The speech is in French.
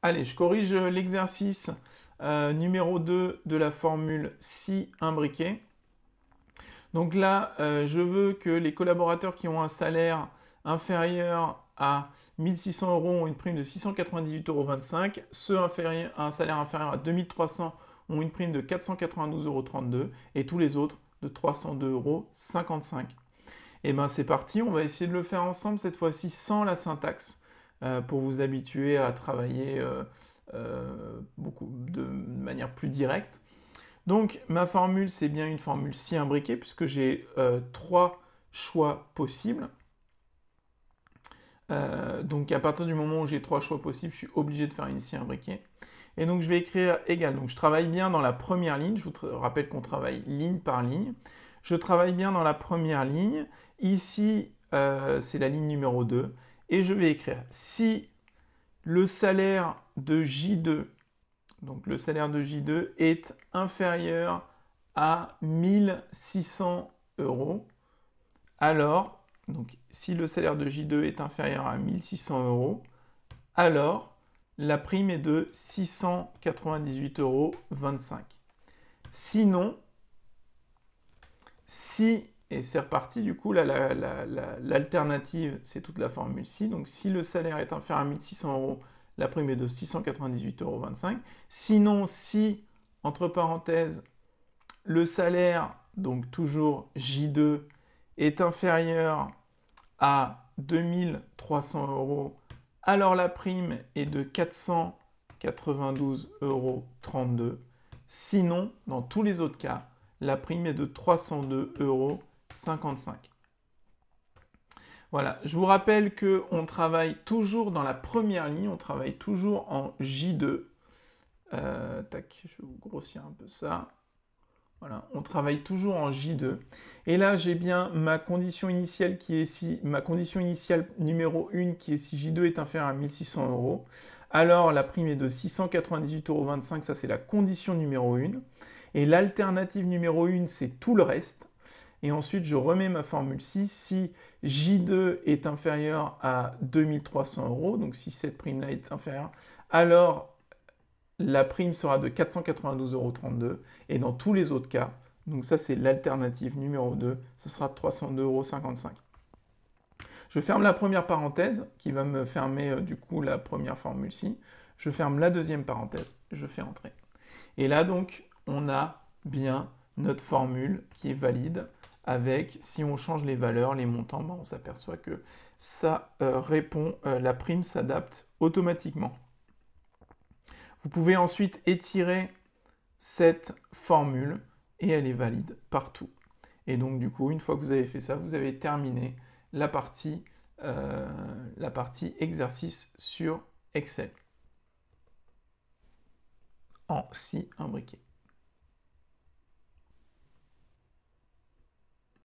Allez, je corrige l'exercice euh, numéro 2 de la formule si imbriquée. Donc là, euh, je veux que les collaborateurs qui ont un salaire inférieur à 1600 euros ont une prime de 698,25 euros. Ceux à un salaire inférieur à 2300 ont une prime de 492,32 euros et tous les autres de 302,55 euros. Et eh bien c'est parti, on va essayer de le faire ensemble cette fois-ci sans la syntaxe. Euh, pour vous habituer à travailler euh, euh, beaucoup de manière plus directe. Donc ma formule, c'est bien une formule si imbriquée, puisque j'ai trois choix possibles. donc à partir du moment où j'ai trois choix possibles, je suis obligé de faire une si imbriquée. Et donc je vais écrire égal. Donc je travaille bien dans la première ligne. Je vous rappelle qu'on travaille ligne par ligne. Je travaille bien dans la première ligne. Ici, c'est la ligne numéro 2 et je vais écrire si le salaire de J2, donc le salaire de J2 est inférieur à 1600 euros, alors, donc si le salaire de J2 est inférieur à 1600 euros, alors la prime est de 698,25 euros. Sinon, si et c'est reparti, du coup, l'alternative, c'est toute la formule si. Donc, si le salaire est inférieur à 1600 euros, la prime est de 698,25 euros. Sinon, si, entre parenthèses, le salaire, donc toujours J2, est inférieur à 2300 euros, alors la prime est de 492,32 euros. Sinon, dans tous les autres cas, la prime est de 302 euros. 55. Voilà, je vous rappelle que on travaille toujours dans la première ligne, on travaille toujours en J2. Euh, tac, je vais vous grossir un peu ça. Voilà, on travaille toujours en J2. Et là, j'ai bien ma condition initiale qui est si ma condition initiale numéro 1 qui est si J2 est inférieur à 1600 euros. Alors la prime est de 698,25 euros, ça c'est la condition numéro 1. Et l'alternative numéro 1, c'est tout le reste. Et ensuite, je remets ma formule 6. Si J2 est inférieur à 2300 euros, donc si cette prime-là est inférieure, alors la prime sera de 492,32 euros. Et dans tous les autres cas, donc ça c'est l'alternative numéro 2, ce sera de 302,55 euros. Je ferme la première parenthèse qui va me fermer euh, du coup la première formule-ci. Je ferme la deuxième parenthèse, je fais entrer. Et là donc, on a bien notre formule qui est valide avec, si on change les valeurs, les montants, ben, on s'aperçoit que ça euh, répond, euh, la prime s'adapte automatiquement. Vous pouvez ensuite étirer cette formule et elle est valide partout. Et donc du coup, une fois que vous avez fait ça, vous avez terminé la partie, euh, la partie exercice sur Excel en si imbriqué.